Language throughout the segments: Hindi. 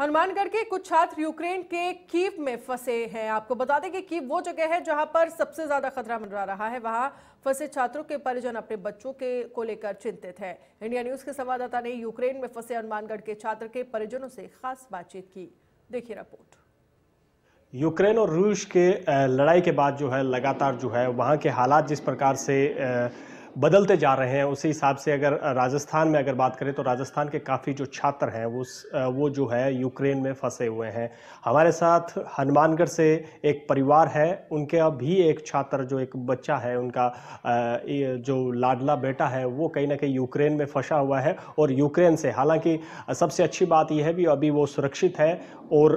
हनुमानगढ़ के कुछ छात्र यूक्रेन के कीव में फंसे हैं आपको बता दें कि कीव वो जगह है जहां पर सबसे ज्यादा खतरा मंडरा रहा है वहां फंसे छात्रों के परिजन अपने बच्चों के को लेकर चिंतित हैं इंडिया न्यूज के संवाददाता ने यूक्रेन में फंसे हनुमानगढ़ के छात्र के परिजनों से खास बातचीत की देखिए रिपोर्ट यूक्रेन और रूस के लड़ाई के बाद जो है लगातार जो है वहाँ के हालात जिस प्रकार से बदलते जा रहे हैं उसी हिसाब से अगर राजस्थान में अगर बात करें तो राजस्थान के काफ़ी जो छात्र हैं वो वो जो है यूक्रेन में फंसे हुए हैं हमारे साथ हनुमानगढ़ से एक परिवार है उनके अभी एक छात्र जो एक बच्चा है उनका जो लाडला बेटा है वो कहीं ना कहीं यूक्रेन में फंसा हुआ है और यूक्रेन से हालांकि सबसे अच्छी बात यह है भी अभी वो सुरक्षित है और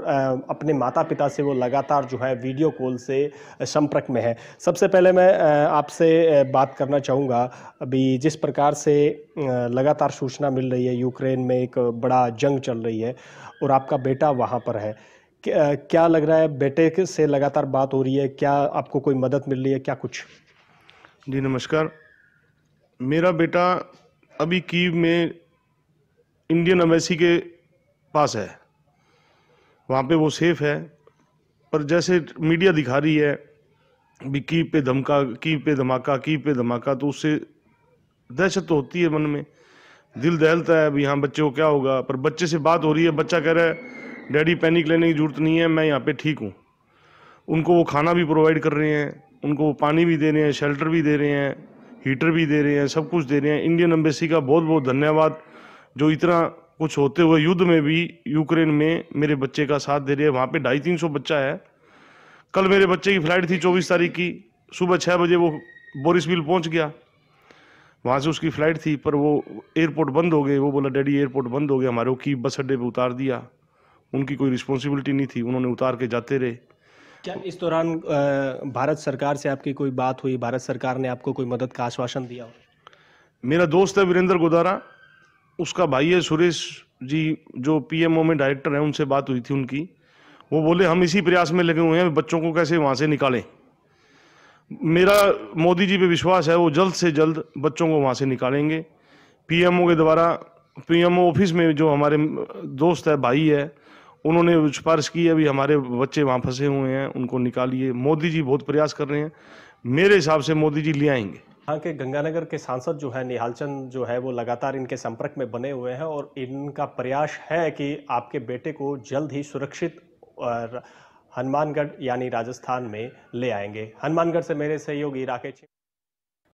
अपने माता पिता से वो लगातार जो है वीडियो कॉल से संपर्क में है सबसे पहले मैं आपसे बात करना चाहूँगा अभी जिस प्रकार से लगातार सूचना मिल रही है यूक्रेन में एक बड़ा जंग चल रही है और आपका बेटा वहाँ पर है क्या लग रहा है बेटे से लगातार बात हो रही है क्या आपको कोई मदद मिल रही है क्या कुछ जी नमस्कार मेरा बेटा अभी कीव में इंडियन एम्बेसी के पास है वहाँ पे वो सेफ़ है पर जैसे मीडिया दिखा रही है भी की पे धमका की पे धमाका की पे धमाका तो उससे दहशत तो होती है मन में दिल दहलता है अभी यहाँ बच्चे को क्या होगा पर बच्चे से बात हो रही है बच्चा कह रहा है डैडी पैनिक लेने की ज़रूरत नहीं है मैं यहाँ पे ठीक हूँ उनको वो खाना भी प्रोवाइड कर रहे हैं उनको वो पानी भी दे रहे हैं शेल्टर भी दे रहे हैं हीटर भी दे रहे हैं सब कुछ दे रहे हैं इंडियन एम्बेसी का बहुत बहुत धन्यवाद जो इतना कुछ होते हुए युद्ध में भी यूक्रेन में मेरे बच्चे का साथ दे रहे हैं वहाँ पे ढाई तीन सौ बच्चा है कल मेरे बच्चे की फ़्लाइट थी चौबीस तारीख की सुबह छः बजे वो बोरिसविल पहुंच गया वहाँ से उसकी फ़्लाइट थी पर वो एयरपोर्ट बंद हो गए वो बोला डैडी एयरपोर्ट बंद हो गया हमारे की बस अड्डे पर उतार दिया उनकी कोई रिस्पॉन्सिबिलिटी नहीं थी उन्होंने उतार के जाते रहे क्या इस दौरान भारत सरकार से आपकी कोई बात हुई भारत सरकार ने आपको कोई मदद का आश्वासन दिया मेरा दोस्त है वीरेंद्र गोदारा उसका भाई है सुरेश जी जो पीएमओ में डायरेक्टर हैं उनसे बात हुई थी उनकी वो बोले हम इसी प्रयास में लगे हुए हैं बच्चों को कैसे वहाँ से निकालें मेरा मोदी जी पे विश्वास है वो जल्द से जल्द बच्चों को वहाँ से निकालेंगे पीएमओ के द्वारा पीएमओ ऑफिस में जो हमारे दोस्त है भाई है उन्होंने सिफारिश की अभी हमारे बच्चे वहाँ फंसे हुए हैं उनको निकालिए मोदी जी बहुत प्रयास कर रहे हैं मेरे हिसाब से मोदी जी ले आएंगे यहाँ के गंगानगर के सांसद जो है निहाल चंद जो है वो लगातार इनके संपर्क में बने हुए हैं और इनका प्रयास है कि आपके बेटे को जल्द ही सुरक्षित हनुमानगढ़ यानी राजस्थान में ले आएंगे हनुमानगढ़ से मेरे सहयोगी राकेश